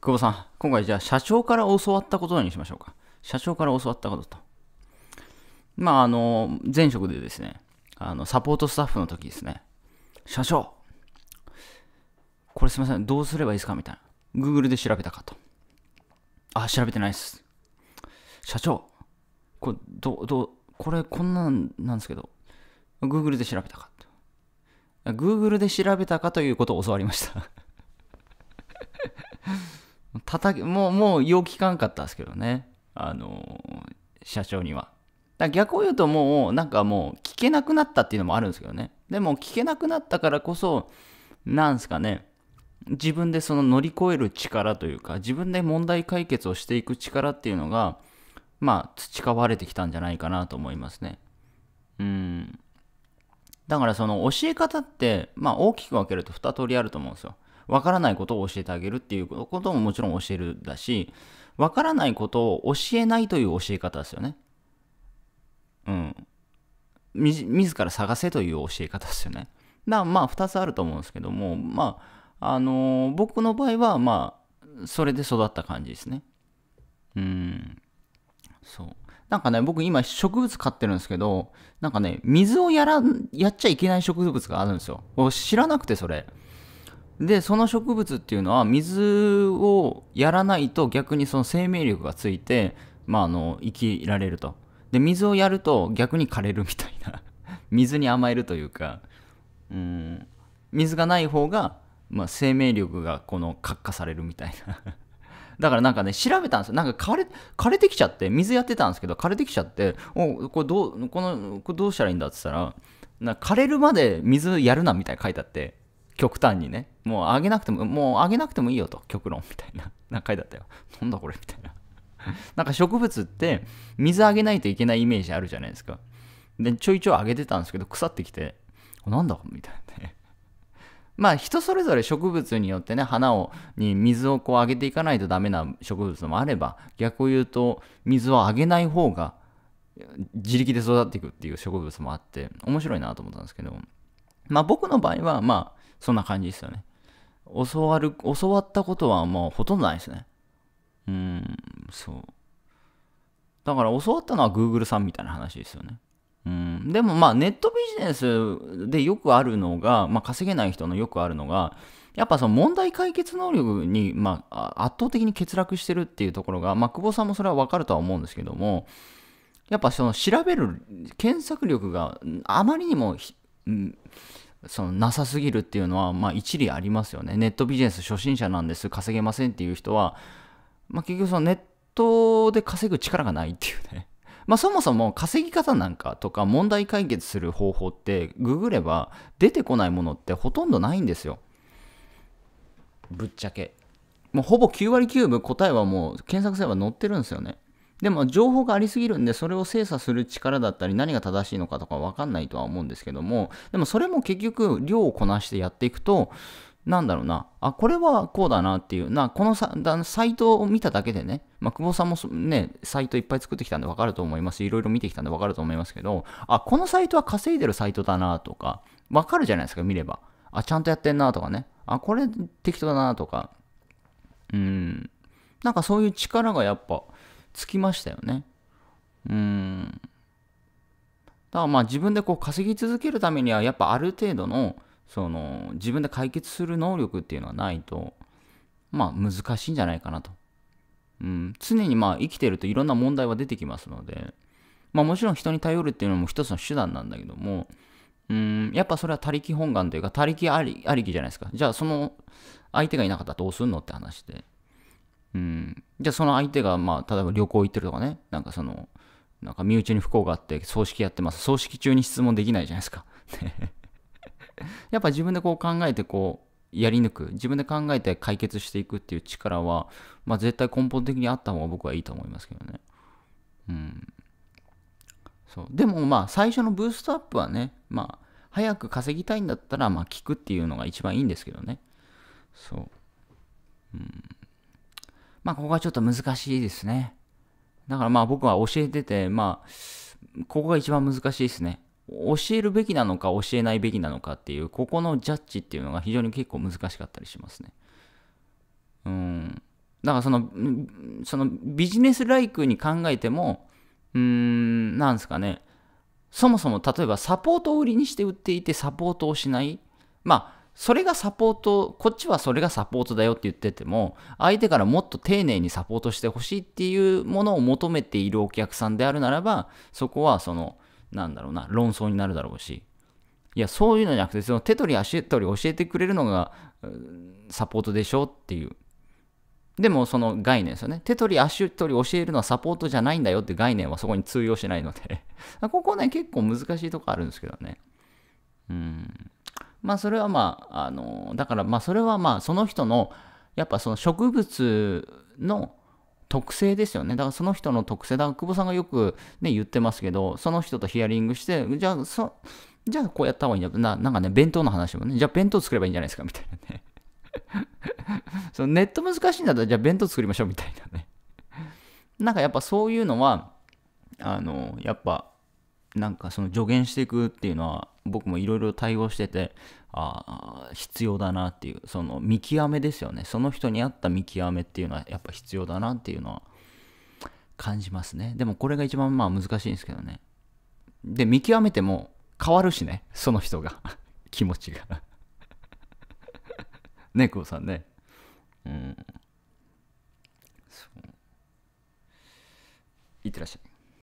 久保さん、今回じゃあ社長から教わったことにしましょうか。社長から教わったことと。まあ、あの、前職でですね、あの、サポートスタッフの時ですね、社長、これすみません、どうすればいいですかみたいな。Google で調べたかと。あ、調べてないです。社長、これ、ど、ど、これこんなんなんですけど、Google で調べたかと。Google で調べたかということを教わりました叩き、もう、もう、よう聞かんかったですけどね。あの、社長には。だ逆を言うともう、なんかもう、聞けなくなったっていうのもあるんですけどね。でも、聞けなくなったからこそ、なんすかね、自分でその乗り越える力というか、自分で問題解決をしていく力っていうのが、まあ、培われてきたんじゃないかなと思いますね。うん。だからその教え方って、まあ大きく分けると2通りあると思うんですよ。わからないことを教えてあげるっていうことももちろん教えるだし、わからないことを教えないという教え方ですよね。うん。み、自ら探せという教え方ですよね。だまあ、2つあると思うんですけども、まあ、あのー、僕の場合は、まあ、それで育った感じですね。うん。そう。なんかね、僕今植物飼ってるんですけど、なんかね、水をやら、やっちゃいけない植物があるんですよ。知らなくてそれ。でその植物っていうのは水をやらないと逆にその生命力がついて、まあ、あの生きられるとで水をやると逆に枯れるみたいな 水に甘えるというかうん水がない方が、まあ、生命力がこの活化されるみたいな だからなんかね調べたんですよなんか枯れ枯れてきちゃって水やってたんですけど枯れてきちゃっておこれどうこのこれどうしたらいいんだって言ったらな枯れるまで水やるなみたいな書いてあって極端にね、もう上げなくても、もう上げなくてもいいよと、極論みたいな、何回だったよ。なんだこれみたいな。なんか植物って水あげないといけないイメージあるじゃないですか。で、ちょいちょいあげてたんですけど、腐ってきて、なんだみたいなね。まあ人それぞれ植物によってね、花を、に水をこうあげていかないとダメな植物もあれば、逆を言うと水をあげない方が自力で育っていくっていう植物もあって、面白いなと思ったんですけど、まあ僕の場合は、まあそんな感じですよね。教わる、教わったことはもうほとんどないですね。うん、そう。だから教わったのは Google さんみたいな話ですよね。うん、でもまあネットビジネスでよくあるのが、まあ、稼げない人のよくあるのがやっぱその問題解決能力に、まあ、圧倒的に欠落してるっていうところが、まあ、久保さんもそれは分かるとは思うんですけどもやっぱその調べる検索力があまりにも、うん、そのなさすぎるっていうのは、まあ、一理ありますよね。ネットビジネス初心者なんです、稼げませんっていう人は、まあ、結局そのネットで稼ぐ力がないっていうね。まあ、そもそも稼ぎ方なんかとか問題解決する方法ってググれば出てこないものってほとんどないんですよ。ぶっちゃけ。もうほぼ9割9分答えはもう検索すれば載ってるんですよね。でも情報がありすぎるんで、それを精査する力だったり、何が正しいのかとか分かんないとは思うんですけども、でもそれも結局、量をこなしてやっていくと、なんだろうな、あ、これはこうだなっていう、な、このササイトを見ただけでね、まあ、久保さんもね、サイトいっぱい作ってきたんで分かると思いますし、いろいろ見てきたんで分かると思いますけど、あ、このサイトは稼いでるサイトだなとか、分かるじゃないですか、見れば。あ、ちゃんとやってんなとかね、あ、これ適当だなとか、うん、なんかそういう力がやっぱ、つきましたよね。うん。だからまあ自分でこう稼ぎ続けるためにはやっぱある程度のその自分で解決する能力っていうのはないとまあ難しいんじゃないかなと。うん、常にまあ生きてるといろんな問題は出てきますので、まあもちろん人に頼るっていうのも一つの手段なんだけども、うん、やっぱそれは他力本願というか他力ありありきじゃないですか。じゃあその相手がいなかったらどうすんのって話で。うん、じゃあその相手が、まあ、例えば旅行行ってるとかね、なんかその、なんか身内に不幸があって葬式やってます。葬式中に質問できないじゃないですか。やっぱ自分でこう考えてこう、やり抜く、自分で考えて解決していくっていう力は、まあ、絶対根本的にあった方が僕はいいと思いますけどね。うん。そう。でもまあ最初のブーストアップはね、まあ早く稼ぎたいんだったら、まあ聞くっていうのが一番いいんですけどね。そう。まあ、ここがちょっと難しいですね。だからまあ僕は教えてて、まあ、ここが一番難しいですね。教えるべきなのか教えないべきなのかっていう、ここのジャッジっていうのが非常に結構難しかったりしますね。うん。だからその、そのビジネスライクに考えても、うーん、なんですかね。そもそも例えばサポートを売りにして売っていてサポートをしない。まあ、それがサポート、こっちはそれがサポートだよって言ってても、相手からもっと丁寧にサポートしてほしいっていうものを求めているお客さんであるならば、そこはその、なんだろうな、論争になるだろうし、いや、そういうのじゃなくて、その手取り足取り教えてくれるのが、サポートでしょっていう。でも、その概念ですよね。手取り足取り教えるのはサポートじゃないんだよって概念はそこに通用しないので ここね、結構難しいとこあるんですけどね。うん。まあそれはまあ、あの、だからまあそれはまあその人の、やっぱその植物の特性ですよね。だからその人の特性、だから久保さんがよくね、言ってますけど、その人とヒアリングして、じゃあ、そじゃあこうやった方がいいんだな。なんかね、弁当の話もね、じゃあ弁当作ればいいんじゃないですか、みたいなね。そのネット難しいんだったら、じゃあ弁当作りましょう、みたいなね。なんかやっぱそういうのは、あの、やっぱ、なんかその助言していくっていうのは僕もいろいろ対応しててあ必要だなっていうその見極めですよねその人に合った見極めっていうのはやっぱ必要だなっていうのは感じますねでもこれが一番まあ難しいんですけどねで見極めても変わるしねその人が 気持ちがね久保さんねうんそういってらっしゃい